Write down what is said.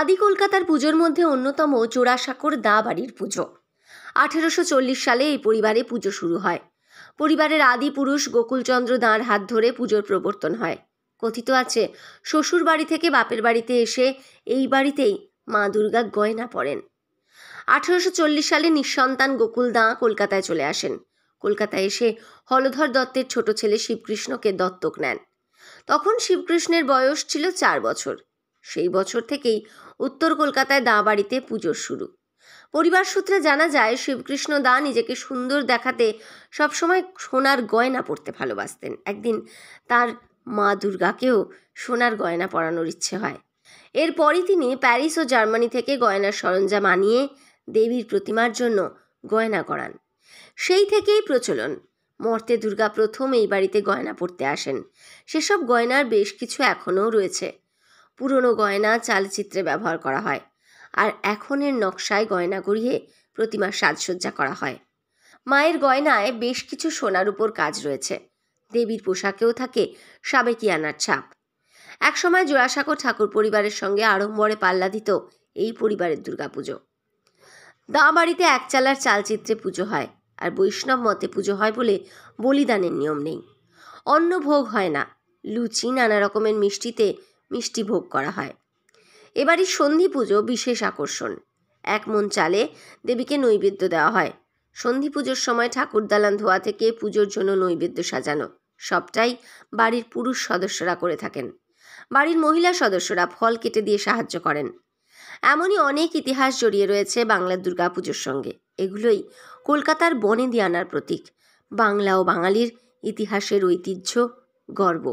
আদি কলকাতার পুজোর মধ্যে অন্যতম চোরাশাকর দা বাড়ির পুজো আঠেরোশো সালে এই পরিবারে পুজো শুরু হয় পরিবারের আদি পুরুষ গোকুলচন্দ্র দাঁড় হাত ধরে পুজোর প্রবর্তন হয় কথিত আছে শ্বশুর বাড়ি থেকে বাপের বাড়িতে এসে এই বাড়িতেই মা দুর্গা গয়না পড়েন আঠেরোশো সালে নিঃসন্তান গোকুল দাঁ কলকাতায় চলে আসেন কলকাতায় এসে হলধর দত্তের ছোট ছেলে শিবকৃষ্ণকে দত্তক নেন তখন শিবকৃষ্ণের বয়স ছিল চার বছর সেই বছর থেকেই উত্তর কলকাতায় দা বাড়িতে পুজোর শুরু পরিবার সূত্রে জানা যায় শিবকৃষ্ণ দা নিজেকে সুন্দর দেখাতে সবসময় সোনার গয়না পরতে ভালোবাসতেন একদিন তার মা দুর্গাকেও সোনার গয়না পরানোর ইচ্ছে হয় এরপরই তিনি প্যারিস ও জার্মানি থেকে গয়নার সরঞ্জাম আনিয়ে দেবীর প্রতিমার জন্য গয়না করান সেই থেকেই প্রচলন মর্তে দুর্গা প্রথম এই বাড়িতে গয়না পরতে আসেন সেসব গয়নার বেশ কিছু এখনও রয়েছে পুরনো গয়না চালচিত্রে ব্যবহার করা হয় আর এখনের নকশায় গয়না গড়িয়ে প্রতিমার সাজসজ্জা করা হয় মায়ের গয়নায় বেশ কিছু সোনার উপর কাজ রয়েছে দেবীর পোশাকেও থাকে সাবেকিয়ানার ছাপ একসময় জোড়াসাঁকো ঠাকুর পরিবারের সঙ্গে আড়ম্বরে পাল্লা দিত এই পরিবারের দুর্গাপুজো এক একচালার চালচিত্রে পুজো হয় আর বৈষ্ণব মতে পুজো হয় বলে বলিদানের নিয়ম নেই অন্ন ভোগ হয় না লুচি নানা রকমের মিষ্টিতে মিষ্টি ভোগ করা হয় এবারই সন্ধি পুজো বিশেষ আকর্ষণ এক মন চালে দেবীকে নৈবেদ্য দেওয়া হয় সন্ধি পুজোর সময় ঠাকুর দালান ধোয়া থেকে পুজোর জন্য নৈবেদ্য সাজানো সবটাই বাড়ির পুরুষ সদস্যরা করে থাকেন বাড়ির মহিলা সদস্যরা ফল কেটে দিয়ে সাহায্য করেন এমনই অনেক ইতিহাস জড়িয়ে রয়েছে বাংলার দুর্গাপুজোর সঙ্গে এগুলোই কলকাতার দিয়ে আনার প্রতীক বাংলা ও বাঙালির ইতিহাসের ঐতিহ্য গর্ব